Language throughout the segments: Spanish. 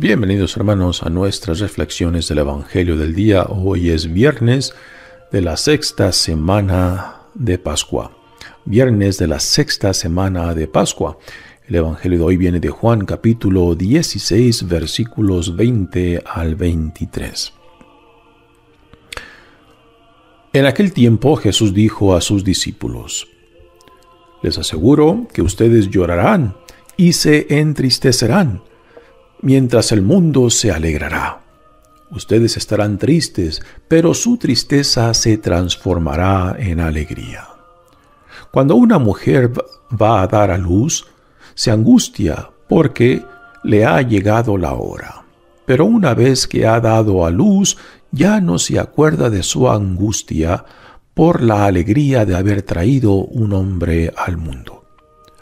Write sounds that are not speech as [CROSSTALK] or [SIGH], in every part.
Bienvenidos hermanos a nuestras reflexiones del Evangelio del día. Hoy es viernes de la sexta semana de Pascua. Viernes de la sexta semana de Pascua. El Evangelio de hoy viene de Juan capítulo 16 versículos 20 al 23. En aquel tiempo Jesús dijo a sus discípulos, Les aseguro que ustedes llorarán y se entristecerán mientras el mundo se alegrará. Ustedes estarán tristes, pero su tristeza se transformará en alegría. Cuando una mujer va a dar a luz, se angustia porque le ha llegado la hora. Pero una vez que ha dado a luz, ya no se acuerda de su angustia por la alegría de haber traído un hombre al mundo.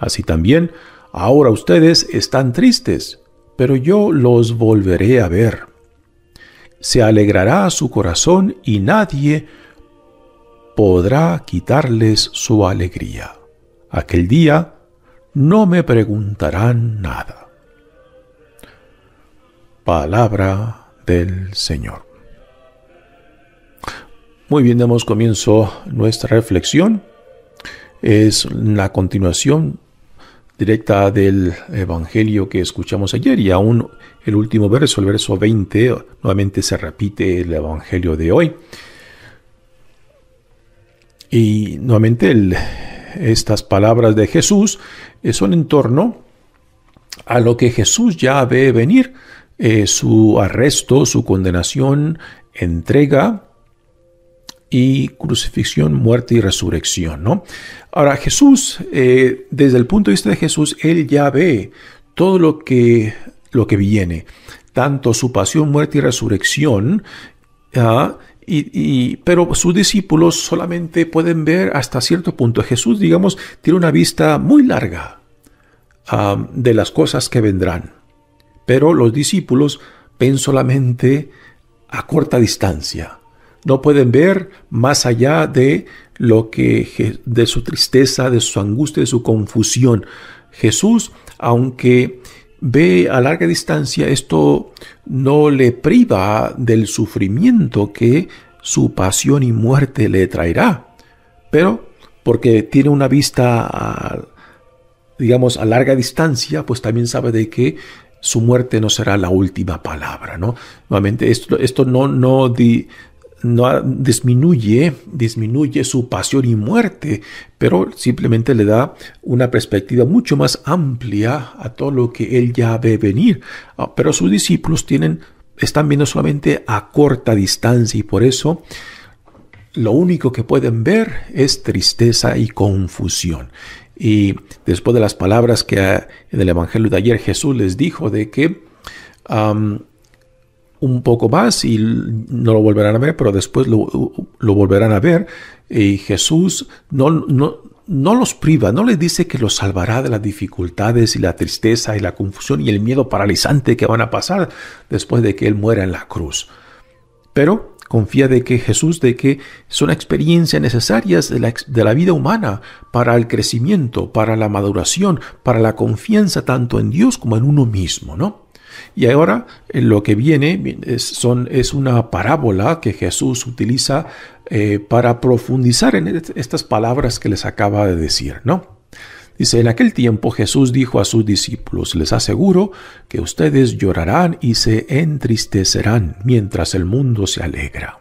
Así también, ahora ustedes están tristes, pero yo los volveré a ver. Se alegrará su corazón y nadie podrá quitarles su alegría. Aquel día no me preguntarán nada. Palabra del Señor. Muy bien, damos comienzo nuestra reflexión. Es la continuación directa del Evangelio que escuchamos ayer y aún el último verso, el verso 20, nuevamente se repite el Evangelio de hoy. Y nuevamente estas palabras de Jesús eh, son en torno a lo que Jesús ya ve venir, eh, su arresto, su condenación, entrega, y crucifixión, muerte y resurrección, ¿no? Ahora Jesús, eh, desde el punto de vista de Jesús, él ya ve todo lo que, lo que viene, tanto su pasión, muerte y resurrección, ¿ah? y, pero sus discípulos solamente pueden ver hasta cierto punto. Jesús, digamos, tiene una vista muy larga ah, de las cosas que vendrán, pero los discípulos ven solamente a corta distancia no pueden ver más allá de lo que de su tristeza, de su angustia, de su confusión. Jesús, aunque ve a larga distancia, esto no le priva del sufrimiento que su pasión y muerte le traerá. Pero porque tiene una vista, digamos, a larga distancia, pues también sabe de que su muerte no será la última palabra, ¿no? Nuevamente, esto, esto no, no, no disminuye, disminuye su pasión y muerte, pero simplemente le da una perspectiva mucho más amplia a todo lo que él ya ve venir. Ah, pero sus discípulos tienen, están viendo solamente a corta distancia y por eso lo único que pueden ver es tristeza y confusión. Y después de las palabras que ah, en el Evangelio de ayer Jesús les dijo de que un poco más y no lo volverán a ver, pero después lo, volverán a ver. Y Jesús no, no, los priva, no les dice que los salvará de las dificultades y la tristeza y la confusión y el miedo paralizante que van a pasar después de que Él muera en la cruz. Pero confía de que Jesús, de que son experiencias necesarias de la, de la vida humana para el crecimiento, para la maduración, para la confianza tanto en Dios como en uno mismo, ¿no? Y ahora eh, lo que viene es, una parábola que Jesús utiliza eh, para profundizar en estas palabras que les acaba de decir, ¿no? Dice, en aquel tiempo Jesús dijo a sus discípulos, les aseguro que ustedes llorarán y se entristecerán mientras el mundo se alegra.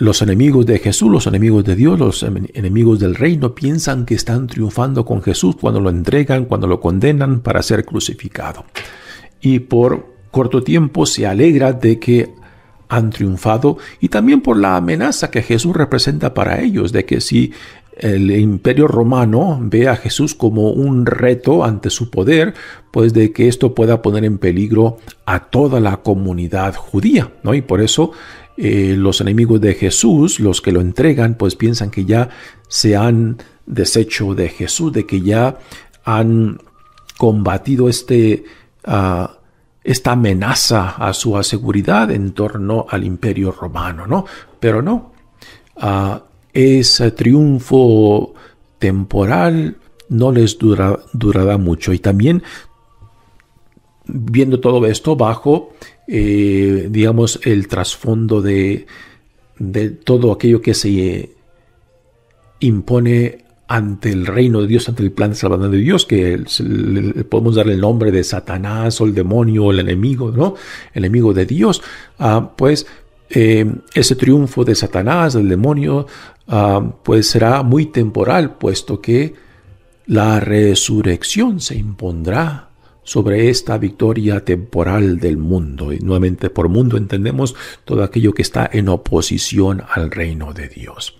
Los enemigos de Jesús, los enemigos de Dios, los enemigos del reino piensan que están triunfando con Jesús cuando lo entregan, cuando lo condenan para ser crucificado. Y por corto tiempo se alegra de que han triunfado y también por la amenaza que Jesús representa para ellos, de que si el imperio romano ve a Jesús como un reto ante su poder, pues de que esto pueda poner en peligro a toda la comunidad judía, ¿no? Y por eso eh, los enemigos de Jesús, los que lo entregan, pues piensan que ya se han deshecho de Jesús, de que ya han combatido este, ah, esta amenaza a su seguridad en torno al imperio romano, ¿no? Pero no, ah, ese triunfo temporal no les durará mucho. Y también viendo todo esto bajo eh, digamos, el trasfondo de, todo aquello que se impone ante el reino de Dios, ante el plan de salvación de Dios, que podemos darle el nombre de Satanás o el demonio o el enemigo, ¿no? El enemigo de Dios, ah, pues eh, ese triunfo de Satanás, del demonio, ah, pues será muy temporal, puesto que la resurrección se impondrá sobre esta victoria temporal del mundo. Y nuevamente por mundo entendemos todo aquello que está en oposición al reino de Dios.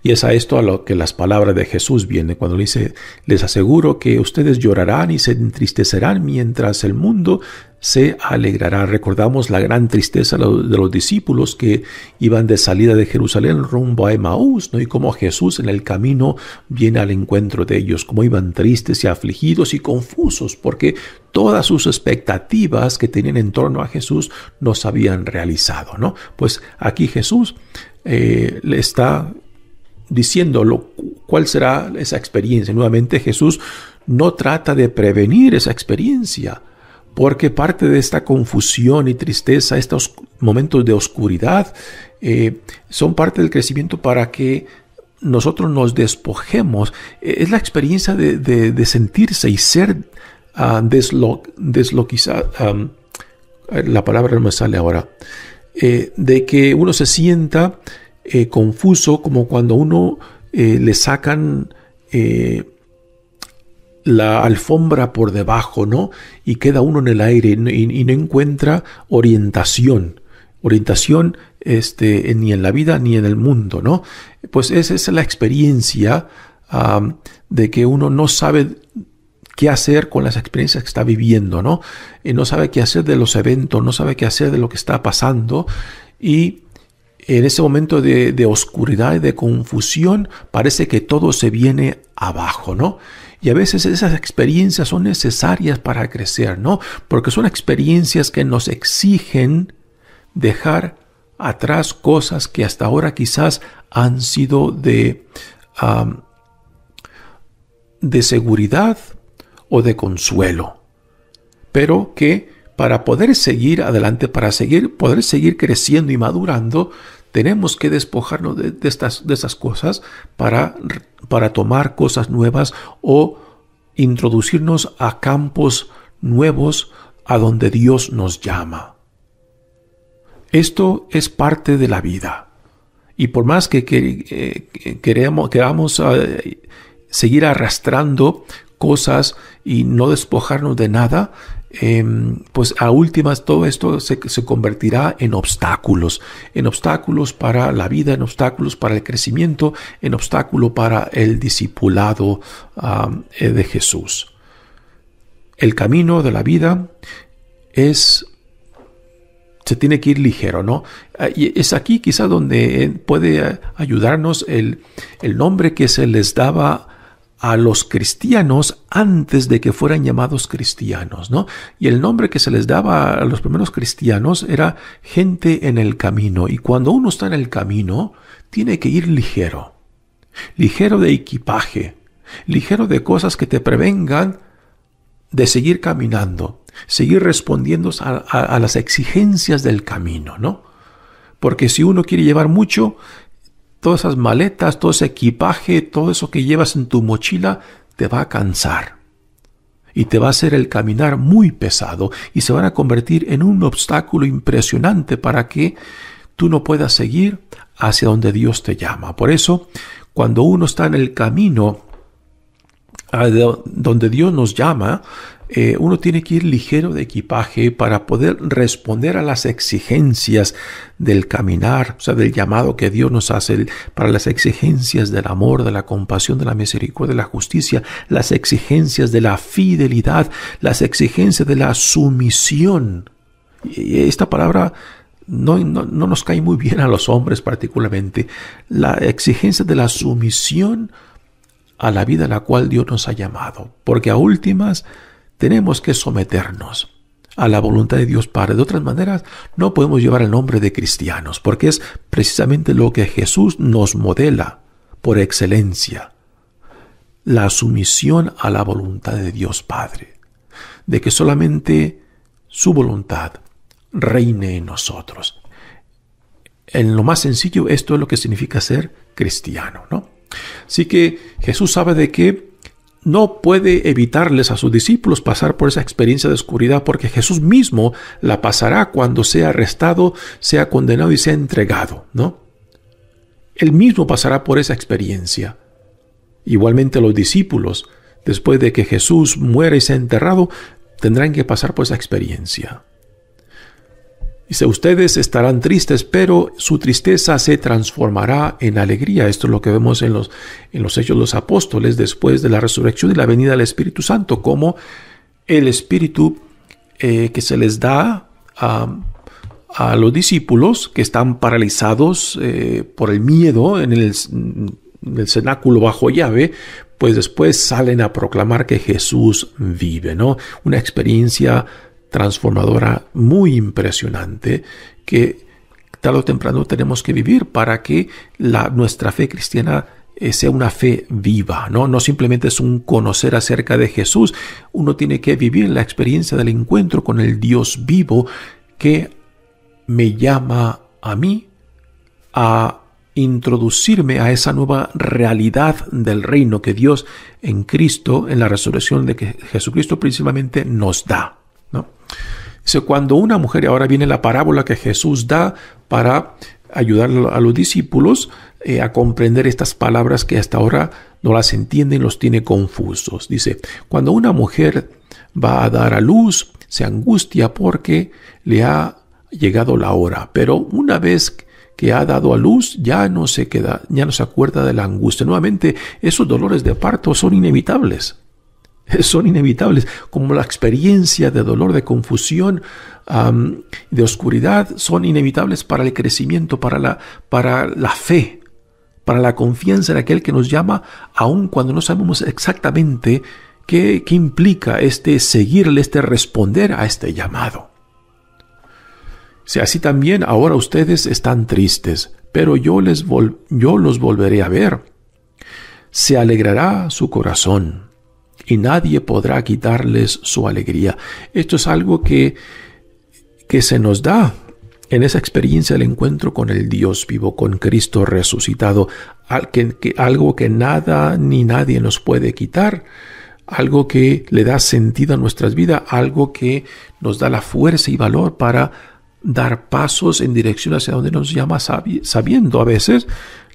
Y es a esto a lo que las palabras de Jesús vienen cuando le dice, les aseguro que ustedes llorarán y se entristecerán mientras el mundo se alegrará. Recordamos la gran tristeza de los discípulos que iban de salida de Jerusalén rumbo a Emaús, ¿no? Y cómo Jesús en el camino viene al encuentro de ellos, como iban tristes y afligidos y confusos, porque todas sus expectativas que tenían en torno a Jesús no se habían realizado, ¿no? Pues aquí Jesús eh, le está diciendo lo, cuál será esa experiencia. Nuevamente Jesús no trata de prevenir esa experiencia, porque parte de esta confusión y tristeza, estos momentos de oscuridad, eh, son parte del crecimiento para que nosotros nos despojemos. Eh, es la experiencia de, sentirse y ser ah, desloquizado. Eh, la palabra no me sale ahora. de que uno se sienta confuso como cuando uno le sacan la alfombra por debajo, ¿no? Y queda uno en el aire y, no encuentra orientación. Orientación este, ni en la vida ni en el mundo, ¿no? Pues esa es la experiencia de que uno no sabe qué hacer con las experiencias que está viviendo, ¿no? Y no sabe qué hacer de los eventos, no sabe qué hacer de lo que está pasando y en ese momento de, oscuridad y de confusión, parece que todo se viene abajo, ¿no? Y a veces esas experiencias son necesarias para crecer, ¿no? Porque son experiencias que nos exigen dejar atrás cosas que hasta ahora quizás han sido de, de seguridad o de consuelo, pero que para poder seguir adelante, para seguir, poder seguir creciendo y madurando, tenemos que despojarnos de, estas, de esas cosas para, para tomar cosas nuevas o introducirnos a campos nuevos a donde Dios nos llama. Esto es parte de la vida. Y por más que, que vamos eh, queramos eh, seguir arrastrando cosas y no despojarnos de nada, Em, pues a últimas todo esto se, convertirá en obstáculos, en obstáculos para la vida, en obstáculos para el crecimiento, en obstáculo para el discipulado eh, de Jesús. El camino de la vida es se tiene que ir ligero, ¿no? Ah, y es aquí quizá donde eh, puede eh, ayudarnos el, el nombre que se les daba a los cristianos antes de que fueran llamados cristianos, ¿no? Y el nombre que se les daba a los primeros cristianos era gente en el camino. Y cuando uno está en el camino, tiene que ir ligero, ligero de equipaje, ligero de cosas que te prevengan de seguir caminando, seguir respondiendo a, las exigencias del camino, ¿no? Porque si uno quiere llevar mucho, todas esas maletas, todo ese equipaje, todo eso que llevas en tu mochila, te va a cansar. Y te va a hacer el caminar muy pesado y se van a convertir en un obstáculo impresionante para que tú no puedas seguir hacia donde Dios te llama. Por eso, cuando uno está en el camino ah, donde Dios nos llama, eh, uno tiene que ir ligero de equipaje para poder responder a las exigencias del caminar, o sea, del llamado que Dios nos hace para las exigencias del amor, de la compasión, de la misericordia, de la justicia, las exigencias de la fidelidad, las exigencias de la sumisión. Y esta palabra no, no, no, nos cae muy bien a los hombres particularmente, la exigencia de la sumisión a la vida a la cual Dios nos ha llamado, porque a últimas tenemos que someternos a la voluntad de Dios Padre. De otras maneras, no podemos llevar el nombre de cristianos, porque es precisamente lo que Jesús nos modela por excelencia, la sumisión a la voluntad de Dios Padre, de que solamente su voluntad reine en nosotros. En lo más sencillo, esto es lo que significa ser cristiano, ¿no? Así que Jesús sabe de que no puede evitarles a sus discípulos pasar por esa experiencia de oscuridad porque Jesús mismo la pasará cuando sea arrestado, sea condenado y sea entregado, ¿no? Él mismo pasará por esa experiencia. Igualmente los discípulos, después de que Jesús muera y sea enterrado, tendrán que pasar por esa experiencia. Dice, ustedes estarán tristes, pero su tristeza se transformará en alegría. Esto es lo que vemos en los, en los hechos de los apóstoles después de la resurrección y la venida del Espíritu Santo, como el Espíritu eh, que se les da a, los discípulos que están paralizados eh, por el miedo en el, en el cenáculo bajo llave, pues después salen a proclamar que Jesús vive, ¿no? Una experiencia transformadora muy impresionante que tarde o temprano tenemos que vivir para que la, nuestra fe cristiana eh, sea una fe viva, ¿no? No simplemente es un conocer acerca de Jesús, uno tiene que vivir la experiencia del encuentro con el Dios vivo que me llama a mí a introducirme a esa nueva realidad del reino que Dios en Cristo, en la resurrección de que Jesucristo principalmente nos da. Dice, cuando una mujer, ahora viene la parábola que Jesús da para ayudar a los discípulos eh, a comprender estas palabras que hasta ahora no las entienden, los tiene confusos. Dice, cuando una mujer va a dar a luz, se angustia porque le ha llegado la hora, pero una vez que ha dado a luz ya no se queda, ya no se acuerda de la angustia. Nuevamente, esos dolores de parto son inevitables. [LAUGHS] son inevitables, como la experiencia de dolor, de confusión, de oscuridad, son inevitables para el crecimiento, para la, para la fe, para la confianza en aquel que nos llama, aun cuando no sabemos exactamente qué, implica este seguirle, este responder a este llamado. Si así también ahora ustedes están tristes, pero yo, les yo los volveré a ver. Se alegrará su corazón y nadie podrá quitarles su alegría. Esto es algo que, que se nos da en esa experiencia del encuentro con el Dios vivo, con Cristo resucitado, algo que nada ni nadie nos puede quitar, algo que le da sentido a nuestras vidas, algo que nos da la fuerza y valor para dar pasos en dirección hacia donde nos llama, sabiendo a veces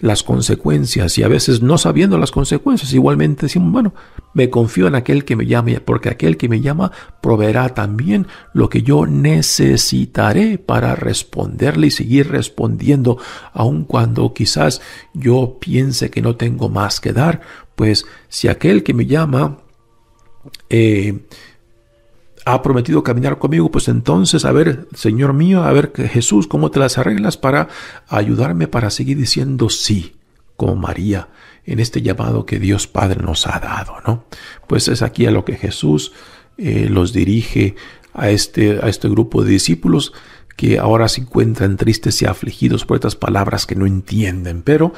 las consecuencias y a veces no sabiendo las consecuencias. Igualmente decimos, bueno, me confío en aquel que me llame, porque aquel que me llama proveerá también lo que yo necesitaré para responderle y seguir respondiendo, aun cuando quizás yo piense que no tengo más que dar, pues si aquel que me llama eh, ha prometido caminar conmigo, pues entonces, a ver, Señor mío, a ver, Jesús, ¿cómo te las arreglas para ayudarme para seguir diciendo sí, como María? en este llamado que Dios Padre nos ha dado, ¿no? Pues es aquí a lo que Jesús eh, los dirige a este, a este grupo de discípulos que ahora se encuentran tristes y afligidos por estas palabras que no entienden, pero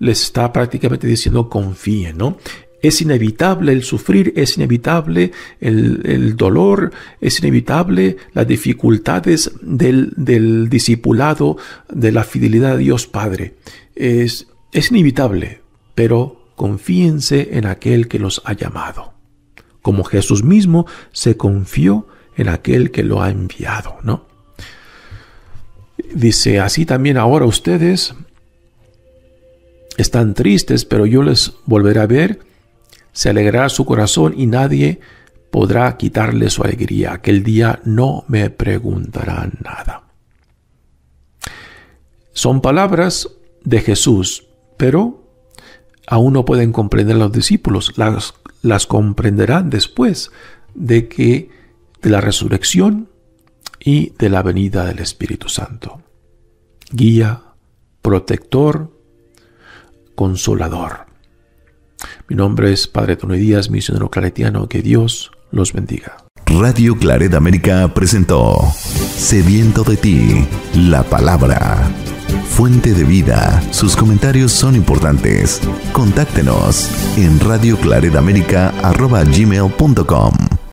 les está prácticamente diciendo confíen, ¿no? Es inevitable el sufrir, es inevitable el, dolor, es inevitable las dificultades del, discipulado, de la fidelidad a Dios Padre. Es, es inevitable, pero confíense en aquel que los ha llamado, como Jesús mismo se confió en aquel que lo ha enviado, ¿no? Dice, así también ahora ustedes están tristes, pero yo les volveré a ver, se alegrará su corazón y nadie podrá quitarle su alegría. Aquel día no me preguntarán nada. Son palabras de Jesús, pero aún no pueden comprender los discípulos, las, las comprenderán después de que de la resurrección y de la venida del Espíritu Santo. Guía, protector, consolador. Mi nombre es Padre Tony Díaz, misionero claretiano. Que Dios los bendiga. Radio Claret América presentó Sediento de ti, la palabra. Fuente de vida, sus comentarios son importantes. Contáctenos en com.